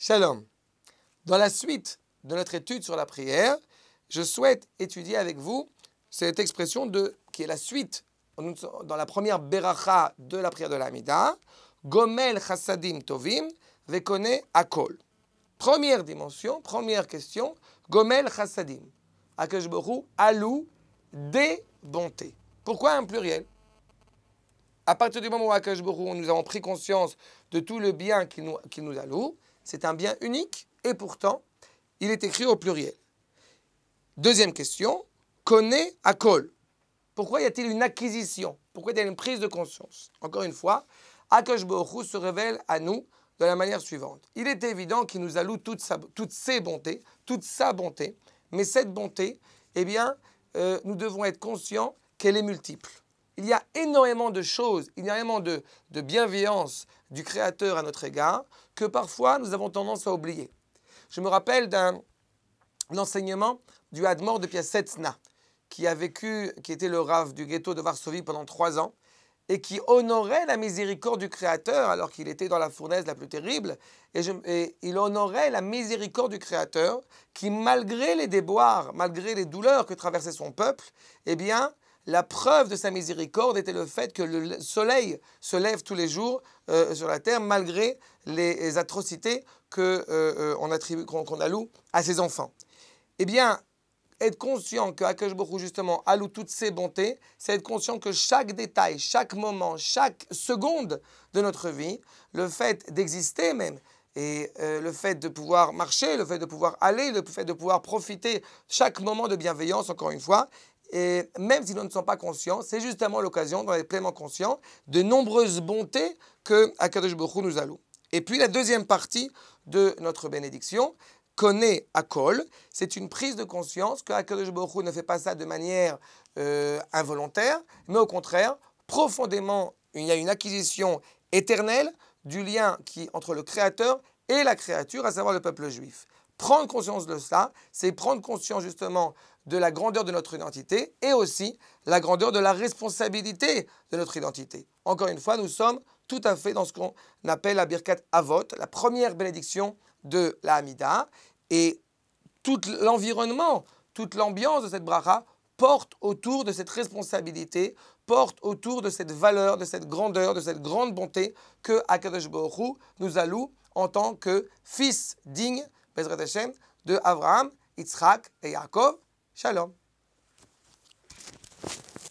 Shalom. Dans la suite de notre étude sur la prière, je souhaite étudier avec vous cette expression de, qui est la suite dans la première beracha de la prière de l'Amida, Gomel chassadim tovim vekone akol. Première dimension, première question, Gomel chassadim. Akejboru alou des bontés. Pourquoi un pluriel À partir du moment où Akejboru, nous avons pris conscience de tout le bien qu'il nous, nous alloue, c'est un bien unique et pourtant, il est écrit au pluriel. Deuxième question, connaît à Pourquoi y a-t-il une acquisition Pourquoi y a-t-il une prise de conscience Encore une fois, Akash se révèle à nous de la manière suivante. Il est évident qu'il nous alloue toutes ses bontés, toute sa bonté, mais cette bonté, eh bien, euh, nous devons être conscients qu'elle est multiple. Il y a énormément de choses, il énormément de, bienveillance du Créateur à notre égard que parfois nous avons tendance à oublier. Je me rappelle d'un enseignement du Hadmor de Piasetsna, qui a vécu, qui était le rave du ghetto de Varsovie pendant trois ans, et qui honorait la miséricorde du Créateur alors qu'il était dans la fournaise la plus terrible. et, il honorait la miséricorde du Créateur qui, malgré les déboires, malgré les douleurs que traversait son peuple, eh bien, la preuve de sa miséricorde était le fait que le soleil se lève tous les jours euh, sur la terre malgré les atrocités euh, euh, qu'on alloue à ses enfants. Eh bien, être conscient que beaucoup justement, alloue toutes ses bontés, c'est être conscient que chaque détail, chaque moment, chaque seconde de notre vie, le fait d'exister même, et le fait de pouvoir marcher, le fait de pouvoir aller, le fait de pouvoir profiter chaque moment de bienveillance, encore une fois, et même si nous ne sommes pas conscients, c'est justement l'occasion d'en être pleinement conscients de nombreuses bontés que Akadosh Baruch nous alloue. Et puis la deuxième partie de notre bénédiction, connaît Akol », c'est une prise de conscience que Akadosh ne fait pas ça de manière euh, involontaire, mais au contraire, profondément, il y a une acquisition éternelle du lien qui entre le Créateur et la créature, à savoir le peuple juif. Prendre conscience de cela, c'est prendre conscience justement de la grandeur de notre identité et aussi la grandeur de la responsabilité de notre identité. Encore une fois, nous sommes tout à fait dans ce qu'on appelle la Birkat Avot, la première bénédiction de la Hamida. Et tout l'environnement, toute l'ambiance de cette bracha porte autour de cette responsabilité, porte autour de cette valeur, de cette grandeur, de cette grande bonté que Akadosh Baruch nous alloue en tant que fils digne בעזרת השם, דו אברהם, יצחק ויעקב, שלום.